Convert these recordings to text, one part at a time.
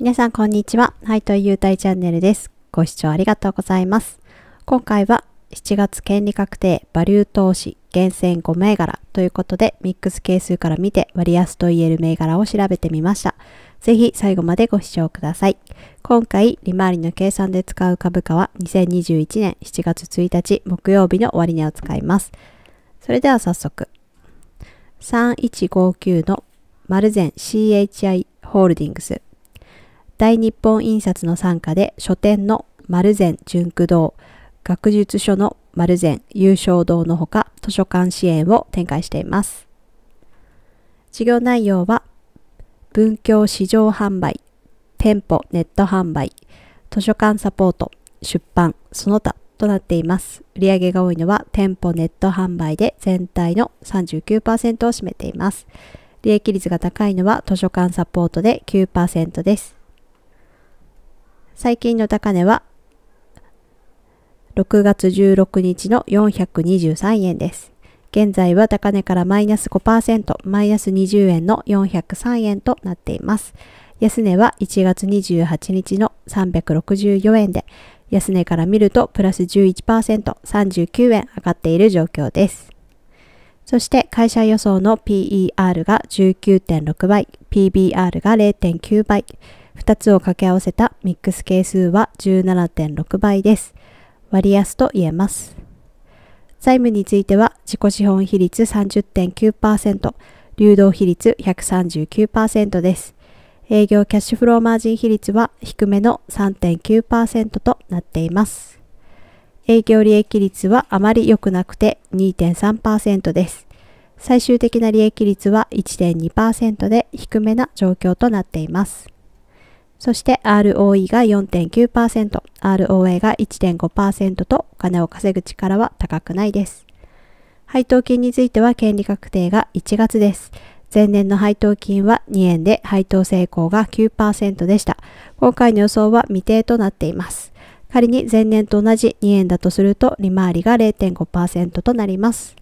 皆さんこんにちは。イトイユータイチャンネルです。ご視聴ありがとうございます。今回は7月権利確定バリュー投資厳選5銘柄ということでミックス係数から見て割安と言える銘柄を調べてみました。ぜひ最後までご視聴ください。今回、利回りの計算で使う株価は2021年7月1日木曜日の終値を使います。それでは早速。3159の丸善 CHI ホールディングス大日本印刷の傘下で書店の丸善純駆堂、学術書の丸善優勝堂のほか図書館支援を展開しています。事業内容は、文教市場販売、店舗ネット販売、図書館サポート、出版、その他となっています。売上が多いのは店舗ネット販売で全体の39%を占めています。利益率が高いのは図書館サポートで9%です。最近の高値は6月16日の423円です。現在は高値からマイナス5%、マイナス20円の403円となっています。安値は1月28日の364円で、安値から見るとプラス11%、39円上がっている状況です。そして会社予想の PER が19.6倍、PBR が0.9倍、2つを掛け合わせたミックス係数は17.6倍です。割安と言えます。債務については自己資本比率30.9%、流動比率139%です。営業キャッシュフローマージン比率は低めの3.9%となっています。営業利益率はあまり良くなくて2.3%です。最終的な利益率は1.2%で低めな状況となっています。そして ROE が4.9%、ROA が1.5%とお金を稼ぐ力は高くないです。配当金については権利確定が1月です。前年の配当金は2円で配当成功が9%でした。今回の予想は未定となっています。仮に前年と同じ2円だとすると利回りが0.5%となります。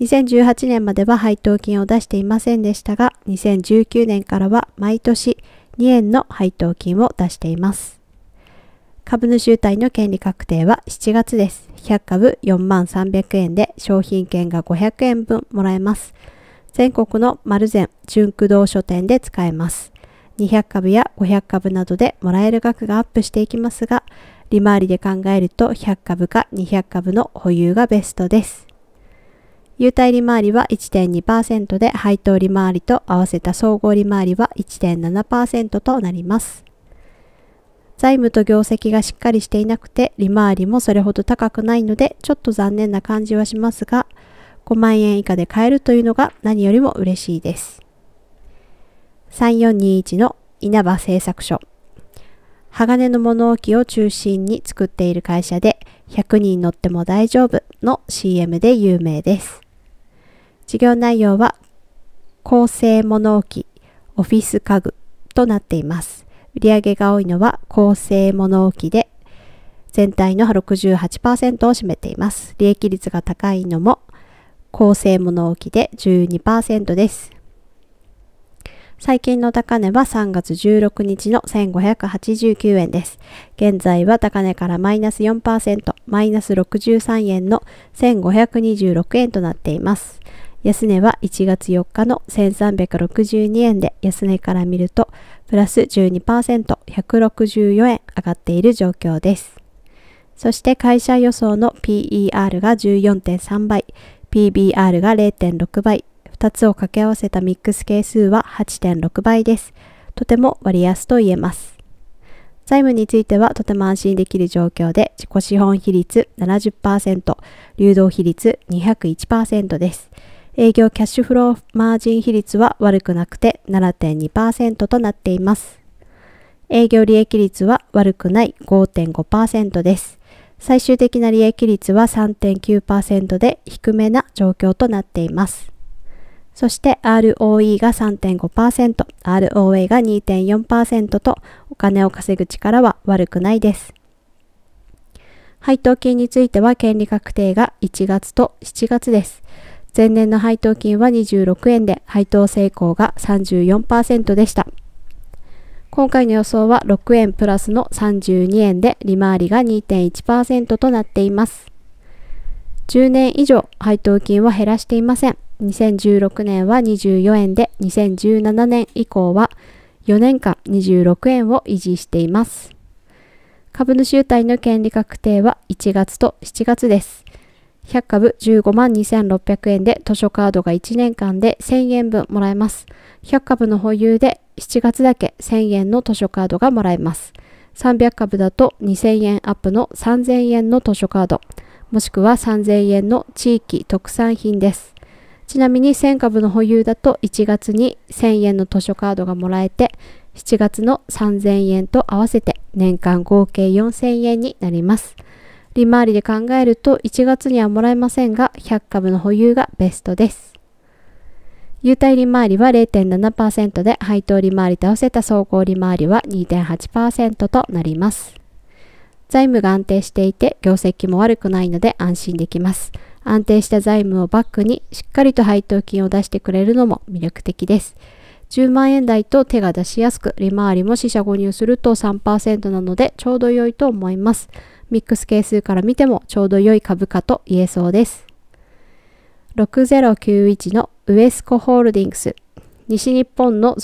2018年までは配当金を出していませんでしたが、2019年からは毎年2円の配当金を出しています。株主優待の権利確定は7月です。100株4万300円で商品券が500円分もらえます。全国の丸善、純駆動書店で使えます。200株や500株などでもらえる額がアップしていきますが、利回りで考えると100株か200株の保有がベストです。優待利回りは1.2%で配当利回りと合わせた総合利回りは1.7%となります。財務と業績がしっかりしていなくて利回りもそれほど高くないのでちょっと残念な感じはしますが5万円以下で買えるというのが何よりも嬉しいです。3421の稲葉製作所鋼の物置を中心に作っている会社で100人乗っても大丈夫の CM で有名です。事業内容は構成物置、オフィス家具となっています。売上が多いのは構成物置で、全体の68%を占めています。利益率が高いのも構成物置で12%です。最近の高値は3月16日の1589円です。現在は高値からマイナス4%、マイナス63円の1526円となっています。安値は1月4日の1362円で安値から見るとプラス 12%164 円上がっている状況です。そして会社予想の PER が14.3倍、PBR が0.6倍、2つを掛け合わせたミックス係数は8.6倍です。とても割安と言えます。財務についてはとても安心できる状況で、自己資本比率70%、流動比率201%です。営業キャッシュフローマージン比率は悪くなくて7.2%となっています。営業利益率は悪くない5.5%です。最終的な利益率は3.9%で低めな状況となっています。そして ROE が3.5%、ROA が2.4%とお金を稼ぐ力は悪くないです。配当金については権利確定が1月と7月です。前年の配当金は26円で、配当成功が34%でした。今回の予想は6円プラスの32円で、利回りが2.1%となっています。10年以上配当金は減らしていません。2016年は24円で、2017年以降は4年間26円を維持しています。株主優待の権利確定は1月と7月です。100株15万2600円で図書カードが1年間で1000円分もらえます。100株の保有で7月だけ1000円の図書カードがもらえます。300株だと2000円アップの3000円の図書カード、もしくは3000円の地域特産品です。ちなみに1000株の保有だと1月に1000円の図書カードがもらえて、7月の3000円と合わせて年間合計4000円になります。利回りで考えると1月にはもらえませんが、100株の保有がベストです。優待利回りは0.7%で、配当利回りと合わせた総合利回りは2.8%となります。財務が安定していて、業績も悪くないので安心できます。安定した財務をバックに、しっかりと配当金を出してくれるのも魅力的です。10万円台と手が出しやすく、利回りも四捨五入すると3%なのでちょうど良いと思います。ミックス係数から見てもちょうど良い株価と言えそうです。6091のウエスコホールディングス。西日本の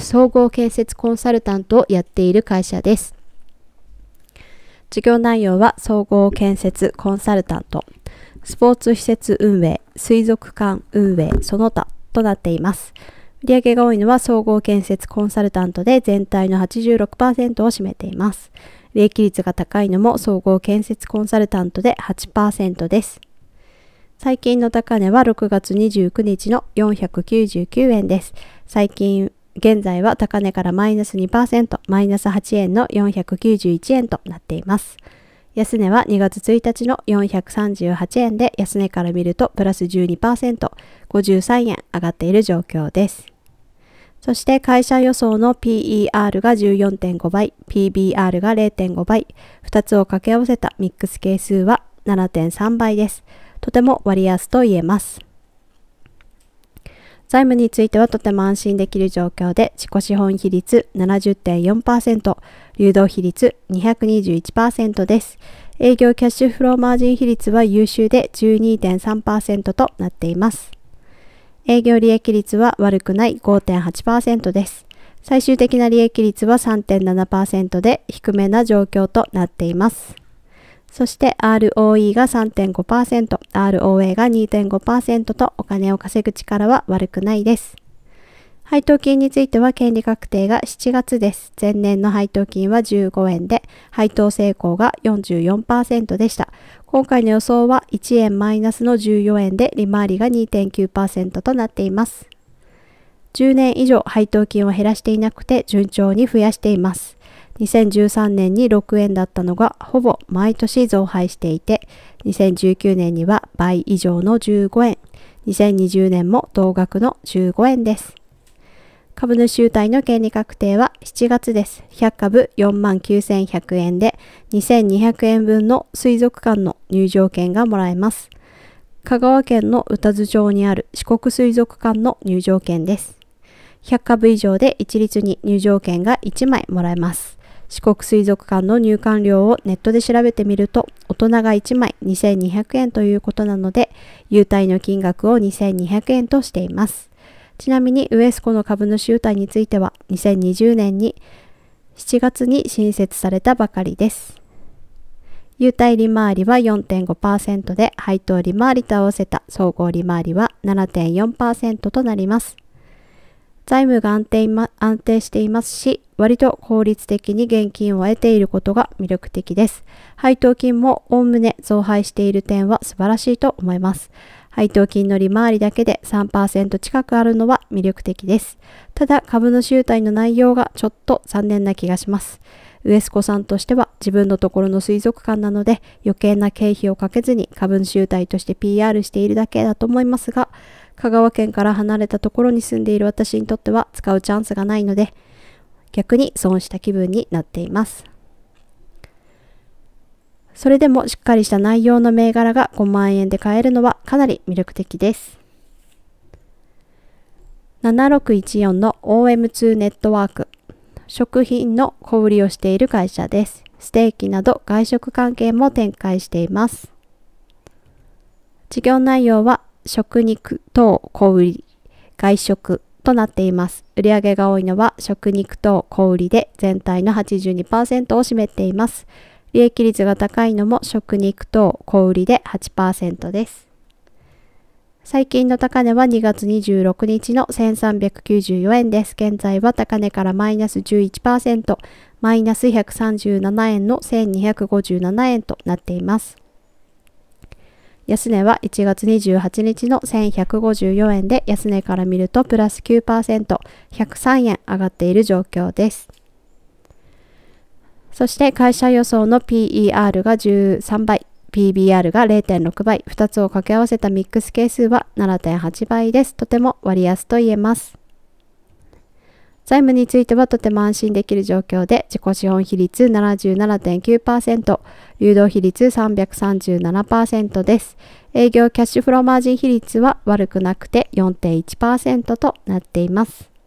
総合建設コンサルタントをやっている会社です。事業内容は総合建設コンサルタント、スポーツ施設運営、水族館運営、その他となっています。売上が多いのは総合建設コンサルタントで全体の86%を占めています。利益率が高いのも総合建設コンサルタントで8%です。最近の高値は6月29日の499円です。最近、現在は高値からマイナス2%、マイナス8円の491円となっています。安値は2月1日の438円で安値から見るとプラス12%、53円上がっている状況です。そして会社予想の PER が14.5倍、PBR が0.5倍、2つを掛け合わせたミックス係数は7.3倍です。とても割安と言えます。財務についてはとても安心できる状況で、自己資本比率70.4%、流動比率221%です。営業キャッシュフローマージン比率は優秀で12.3%となっています。営業利益率は悪くない5.8%です。最終的な利益率は3.7%で低めな状況となっています。そして ROE が3.5%、ROA が2.5%とお金を稼ぐ力は悪くないです。配当金については権利確定が7月です。前年の配当金は15円で、配当成功が44%でした。今回の予想は1円マイナスの14円で利回りが2.9%となっています。10年以上配当金を減らしていなくて順調に増やしています。2013年に6円だったのがほぼ毎年増配していて、2019年には倍以上の15円、2020年も同額の15円です。株主優待の権利確定は7月です。100株49,100円で2,200円分の水族館の入場券がもらえます。香川県の宇多津町にある四国水族館の入場券です。100株以上で一律に入場券が1枚もらえます。四国水族館の入館料をネットで調べてみると、大人が1枚2200円ということなので、優待の金額を2200円としています。ちなみにウエスコの株主優待については2020年に7月に新設されたばかりです。優待利回りは4.5%で配当利回りと合わせた総合利回りは7.4%となります。財務が安定,、ま、安定していますし、割と効率的に現金を得ていることが魅力的です。配当金もおおむね増配している点は素晴らしいと思います。配当金の利回りだけで3%近くあるのは魅力的です。ただ株の集体の内容がちょっと残念な気がします。ウエスコさんとしては自分のところの水族館なので余計な経費をかけずに株主優待として PR しているだけだと思いますが香川県から離れたところに住んでいる私にとっては使うチャンスがないので逆に損した気分になっています。それでもしっかりした内容の銘柄が5万円で買えるのはかなり魅力的です。7614の OM2 ネットワーク。食品の小売りをしている会社です。ステーキなど外食関係も展開しています。事業内容は食肉等小売外食となっています。売上が多いのは食肉等小売で全体の82%を占めています。利益率が高いのも食肉等小売で8%です。最近の高値は2月26日の1394円です。現在は高値からマイナス11%、マイナス137円の1257円となっています。安値は1月28日の1154円で安値から見るとプラス9%、103円上がっている状況です。そして会社予想の PER が13倍、PBR が0.6倍、2つを掛け合わせたミックス係数は7.8倍です。とても割安と言えます。財務についてはとても安心できる状況で、自己資本比率77.9%、誘導比率337%です。営業キャッシュフローマージン比率は悪くなくて4.1%となっています。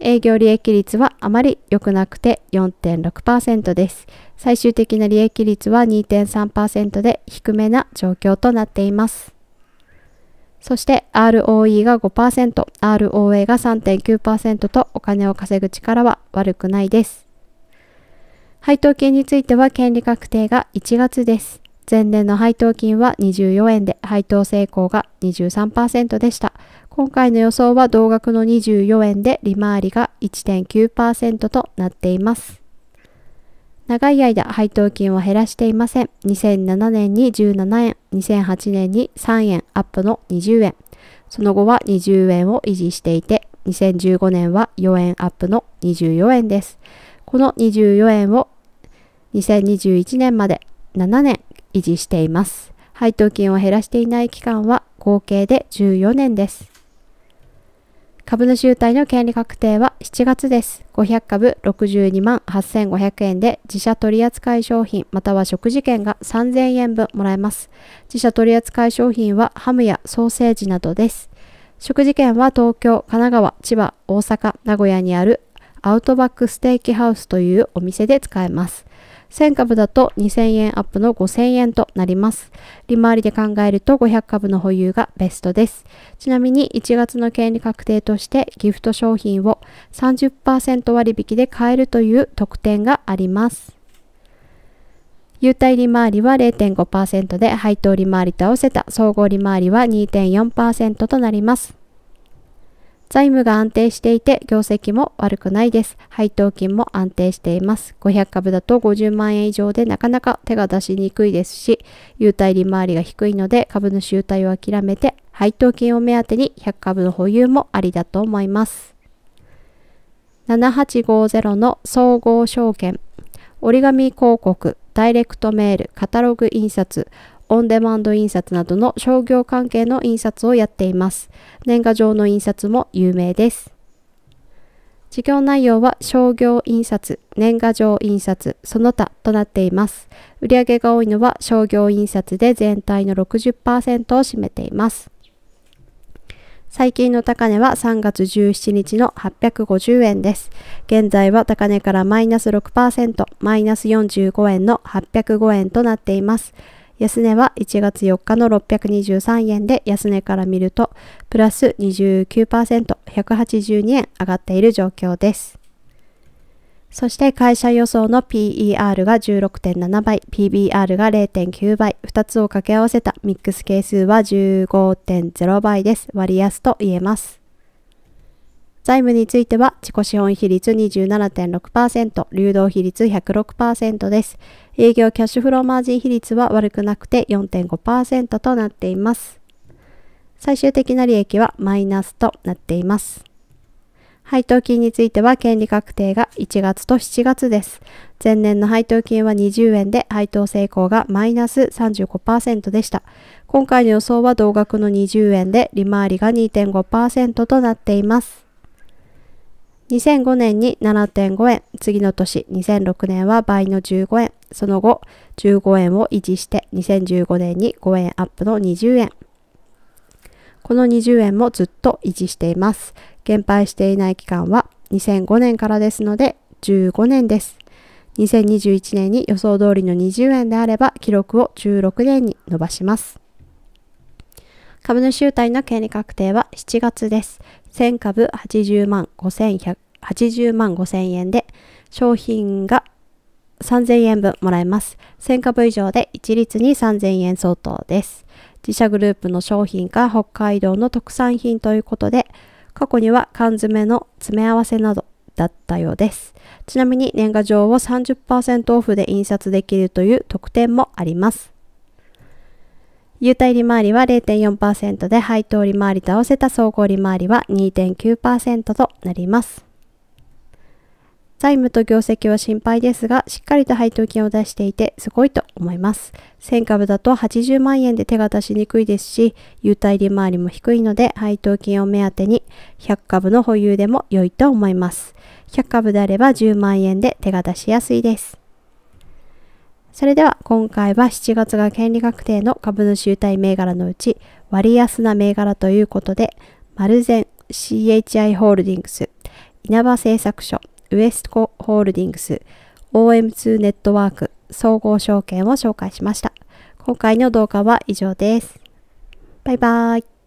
営業利益率はあまり良くなくて4.6%です。最終的な利益率は2.3%で低めな状況となっています。そして ROE が5%、ROA が3.9%とお金を稼ぐ力は悪くないです。配当金については権利確定が1月です。前年の配当金は24円で配当成功が23%でした。今回の予想は同額の24円で利回りが1.9%となっています。長い間配当金を減らしていません。2007年に17円、2008年に3円アップの20円、その後は20円を維持していて、2015年は4円アップの24円です。この24円を2021年まで7年維持しています。配当金を減らしていない期間は合計で14年です。株主優待の権利確定は7月です。500株62万8500円で自社取扱商品または食事券が3000円分もらえます。自社取扱商品はハムやソーセージなどです。食事券は東京、神奈川、千葉、大阪、名古屋にあるアウトバックステーキハウスというお店で使えます。1000株だと2000円アップの5000円となります。利回りで考えると500株の保有がベストです。ちなみに1月の権利確定としてギフト商品を30%割引で買えるという特典があります。優待利回りは0.5%で配当利回りと合わせた総合利回りは2.4%となります。財務が安定していて、業績も悪くないです。配当金も安定しています。500株だと50万円以上でなかなか手が出しにくいですし、優待利回りが低いので、株主優待を諦めて、配当金を目当てに100株の保有もありだと思います。7850の総合証券、折り紙広告、ダイレクトメール、カタログ印刷、オンデマンド印刷などの商業関係の印刷をやっています。年賀状の印刷も有名です。事業内容は商業印刷、年賀状印刷、その他となっています。売上が多いのは商業印刷で全体の60%を占めています。最近の高値は3月17日の850円です。現在は高値からマイナス6%、マイナス45円の805円となっています。安値は1月4日の623円で安値から見るとプラス 29%182 円上がっている状況です。そして会社予想の PER が16.7倍、PBR が0.9倍、2つを掛け合わせたミックス係数は15.0倍です。割安と言えます。財務については自己資本比率27.6%、流動比率106%です。営業キャッシュフローマージン比率は悪くなくて4.5%となっています。最終的な利益はマイナスとなっています。配当金については権利確定が1月と7月です。前年の配当金は20円で配当成功がマイナス35%でした。今回の予想は同額の20円で利回りが2.5%となっています。2005年に7.5円、次の年2006年は倍の15円、その後15円を維持して2015年に5円アップの20円。この20円もずっと維持しています。減配していない期間は2005年からですので15年です。2021年に予想通りの20円であれば記録を16年に伸ばします。株主優待の権利確定は7月です。1000株80万5000万5000円で商品が3000円分もらえます。1000株以上で一律に3000円相当です。自社グループの商品か北海道の特産品ということで、過去には缶詰の詰め合わせなどだったようです。ちなみに年賀状を30%オフで印刷できるという特典もあります。優待利回りは0.4%で配当利回りと合わせた総合利回りは2.9%となります。財務と業績は心配ですが、しっかりと配当金を出していてすごいと思います。1000株だと80万円で手が出しにくいですし、優待利回りも低いので配当金を目当てに100株の保有でも良いと思います。100株であれば10万円で手が出しやすいです。それでは今回は7月が権利確定の株主優待銘柄のうち割安な銘柄ということで、マルゼン、CHI ホールディングス、稲葉製作所、ウエスコホールディングス、OM2 ネットワーク、総合証券を紹介しました。今回の動画は以上です。バイバーイ。